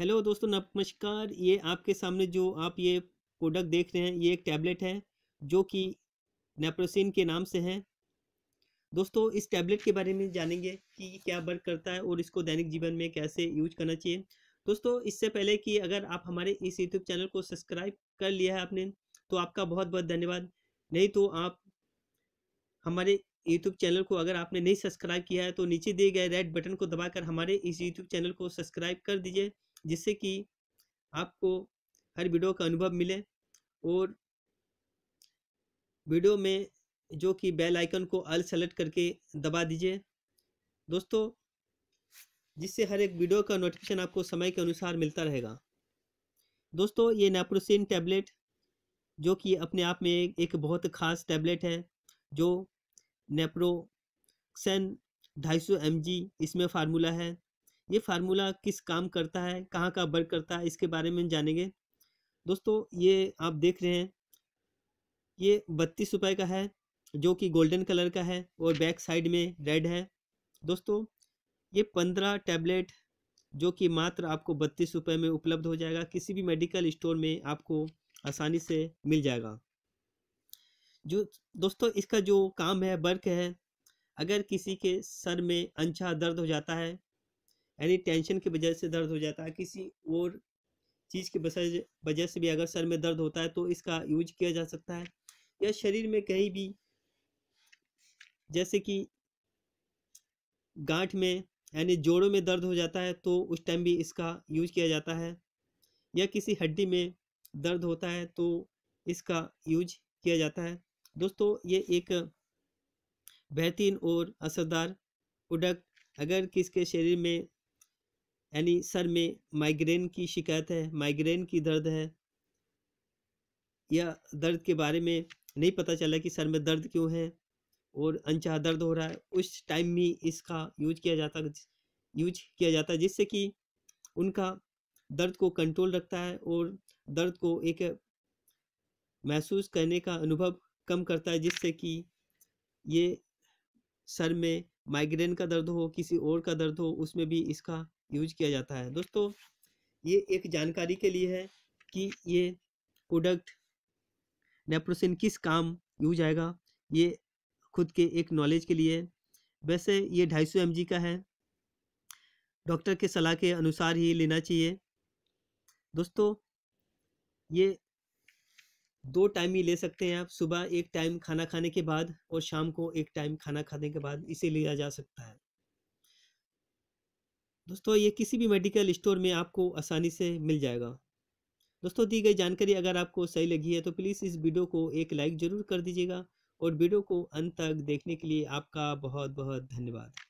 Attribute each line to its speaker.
Speaker 1: hello दोस्तों नमस्कार ये आपके सामने जो आप ये प्रोडक्ट देख रहे हैं ये एक टैबलेट है जो कि नेप्रोसिन के नाम से है दोस्तों इस टैबलेट के बारे में जानेंगे कि क्या वर्क करता है और इसको दैनिक जीवन में कैसे यूज करना चाहिए दोस्तों इससे पहले कि अगर आप हमारे इस यूट्यूब चैनल को सब्सक्राइब कर लिया है आपने तो आपका बहुत बहुत धन्यवाद नहीं तो आप हमारे यूट्यूब चैनल को अगर आपने नहीं सब्सक्राइब किया है तो नीचे दिए गए रेड बटन को दबाकर हमारे इस यूट्यूब चैनल को सब्सक्राइब कर दीजिए जिससे कि आपको हर वीडियो का अनुभव मिले और वीडियो में जो कि बेल आइकन को अल सेलेक्ट करके दबा दीजिए दोस्तों जिससे हर एक वीडियो का नोटिफिकेशन आपको समय के अनुसार मिलता रहेगा दोस्तों ये नेप्रोसिन टैबलेट जो कि अपने आप में एक बहुत ख़ास टैबलेट है जो नेप्रोक्सन ढाई सौ इसमें फार्मूला है ये फार्मूला किस काम करता है कहाँ का वर्क करता है इसके बारे में जानेंगे दोस्तों ये आप देख रहे हैं ये बत्तीस रुपये का है जो कि गोल्डन कलर का है और बैक साइड में रेड है दोस्तों ये पंद्रह टैबलेट जो कि मात्र आपको बत्तीस रुपये में उपलब्ध हो जाएगा किसी भी मेडिकल स्टोर में आपको आसानी से मिल जाएगा जो दोस्तों इसका जो काम है वर्क है अगर किसी के सर में अंछा दर्द हो जाता है यानी टेंशन की वजह से दर्द हो जाता है किसी और चीज़ की वजह से भी अगर सर में दर्द होता है तो इसका यूज किया जा सकता है या शरीर में कहीं भी जैसे कि गांठ में यानी जोड़ों में दर्द हो जाता है तो उस टाइम भी इसका यूज किया जाता है या किसी हड्डी में दर्द होता है तो इसका यूज किया जाता है दोस्तों ये एक बेहतरीन और असरदार प्रोडक्ट अगर किसके शरीर में यानी सर में माइग्रेन की शिकायत है माइग्रेन की दर्द है या दर्द के बारे में नहीं पता चला कि सर में दर्द क्यों है और अनचाह दर्द हो रहा है उस टाइम भी इसका यूज किया जाता यूज किया जाता है जिससे कि उनका दर्द को कंट्रोल रखता है और दर्द को एक महसूस करने का अनुभव कम करता है जिससे कि ये सर में माइग्रेन का दर्द हो किसी और का दर्द हो उसमें भी इसका यूज किया जाता है दोस्तों ये एक जानकारी के लिए है कि ये प्रोडक्ट नेप्रोसिन किस काम यूज आएगा ये खुद के एक नॉलेज के लिए वैसे ये ढाई सौ एम का है डॉक्टर के सलाह के अनुसार ही लेना चाहिए दोस्तों ये दो टाइम ही ले सकते हैं आप सुबह एक टाइम खाना खाने के बाद और शाम को एक टाइम खाना खाने के बाद इसे लिया जा सकता है दोस्तों ये किसी भी मेडिकल स्टोर में आपको आसानी से मिल जाएगा दोस्तों दी गई जानकारी अगर आपको सही लगी है तो प्लीज़ इस वीडियो को एक लाइक ज़रूर कर दीजिएगा और वीडियो को अंत तक देखने के लिए आपका बहुत बहुत धन्यवाद